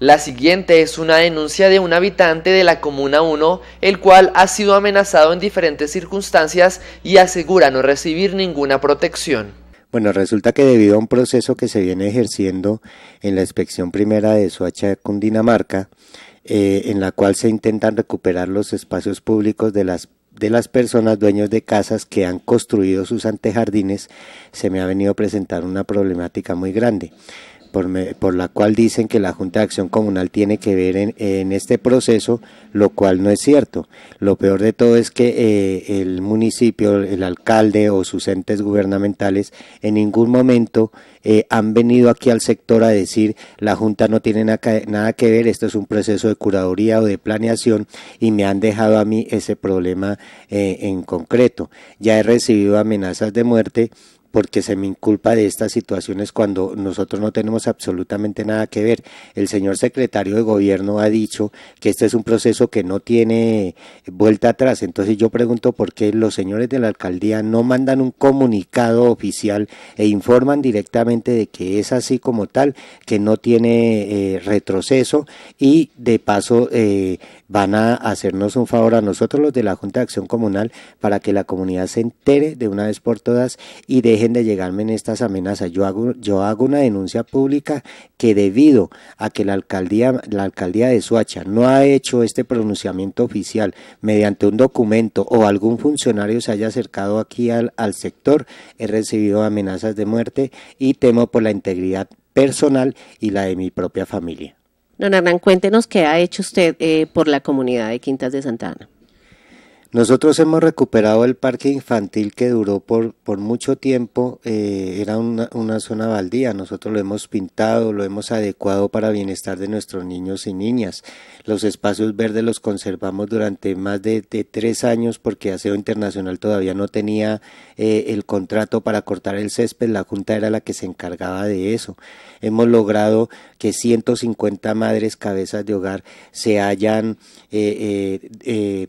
La siguiente es una denuncia de un habitante de la Comuna 1, el cual ha sido amenazado en diferentes circunstancias y asegura no recibir ninguna protección. Bueno, resulta que debido a un proceso que se viene ejerciendo en la inspección primera de Soacha, Cundinamarca, eh, en la cual se intentan recuperar los espacios públicos de las de las personas dueños de casas que han construido sus antejardines, se me ha venido a presentar una problemática muy grande por, la cual dicen que la Junta de Acción Comunal tiene que ver en, este proceso, lo cual no es cierto. Lo peor de todo es que eh, el municipio, el alcalde o sus entes gubernamentales en ningún momento eh, han venido aquí al sector a decir la Junta no tiene nada que ver, esto es un proceso de curaduría o de planeación y me han dejado a mí ese problema eh, en concreto. Ya he recibido amenazas de muerte porque se me inculpa de estas situaciones cuando nosotros no tenemos absolutamente nada que ver. El señor secretario de gobierno ha dicho que este es un proceso que no tiene vuelta atrás. Entonces yo pregunto por qué los señores de la alcaldía no mandan un comunicado oficial e informan directamente de que es así como tal, que no tiene eh, retroceso y de paso eh, van a hacernos un favor a nosotros los de la Junta de Acción Comunal para que la comunidad se entere de una vez por todas y deje de llegarme en estas amenazas. Yo hago, yo hago una denuncia pública que debido a que la alcaldía, la alcaldía de Suacha no ha hecho este pronunciamiento oficial mediante un documento o algún funcionario se haya acercado aquí al, sector, he recibido amenazas de muerte y temo por la integridad personal y la de mi propia familia. Don Hernán, cuéntenos qué ha hecho usted eh, por la comunidad de Quintas de Santa Ana. Nosotros hemos recuperado el parque infantil que duró por, por mucho tiempo, eh, era una, zona baldía, nosotros lo hemos pintado, lo hemos adecuado para bienestar de nuestros niños y niñas. Los espacios verdes los conservamos durante más de, tres años porque Aseo Internacional todavía no tenía eh, el contrato para cortar el césped, la Junta era la que se encargaba de eso. Hemos logrado que 150 madres cabezas de hogar se hayan... Eh, eh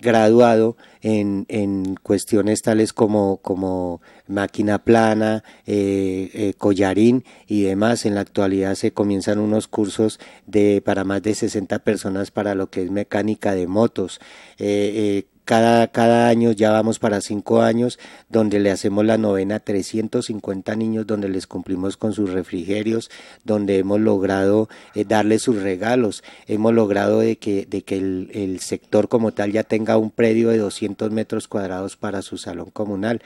graduado en, en cuestiones tales como, como máquina plana, eh, eh, collarín y demás. En la actualidad se comienzan unos cursos de, para más de 60 personas para lo que es mecánica de motos. Eh, cada, año ya vamos para cinco años donde le hacemos la novena a 350 niños, donde les cumplimos con sus refrigerios, donde hemos logrado darle eh, darles sus regalos, hemos logrado de que, de que el, sector como tal ya tenga un predio de 200 metros cuadrados para su salón comunal.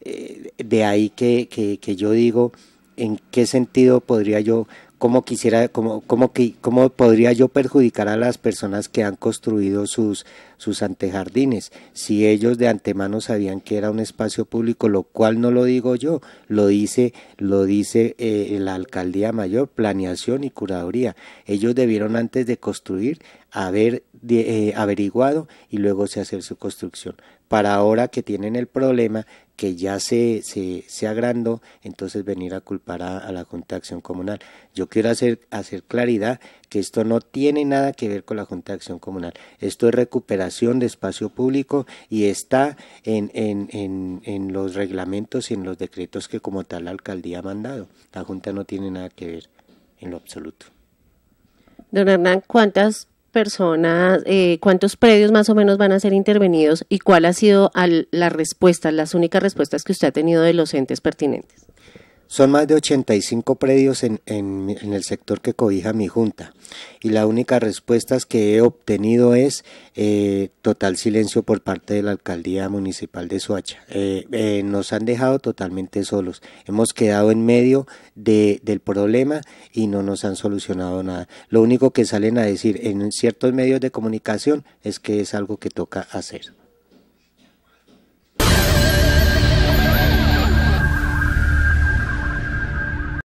Eh, de ahí que, que, que, yo digo, ¿en qué sentido podría yo cómo quisiera, cómo, cómo, cómo podría yo perjudicar a las personas que han construido sus, sus antejardines, si ellos de antemano sabían que era un espacio público, lo cual no lo digo yo, lo dice, lo dice eh, la alcaldía mayor, planeación y curaduría. Ellos debieron antes de construir haber eh, averiguado y luego se hace su construcción. Para ahora que tienen el problema que ya se, se, agrandó, entonces venir a culpar a, la Junta de Acción Comunal. Yo quiero hacer, hacer claridad que esto no tiene nada que ver con la Junta de Acción Comunal. Esto es recuperación de espacio público y está en, en, en, en los reglamentos y en los decretos que como tal la alcaldía ha mandado. La Junta no tiene nada que ver en lo absoluto. Don Hernán, ¿cuántas personas, eh, cuántos predios más o menos van a ser intervenidos y cuál ha sido la respuesta, las únicas respuestas que usted ha tenido de los entes pertinentes? Son más de 85 predios en, en, en, el sector que cobija mi junta y la única respuesta que he obtenido es eh, total silencio por parte de la alcaldía municipal de Suacha. Eh, eh, nos han dejado totalmente solos. Hemos quedado en medio del problema y no nos han solucionado nada. Lo único que salen a decir en ciertos medios de comunicación es que es algo que toca hacer.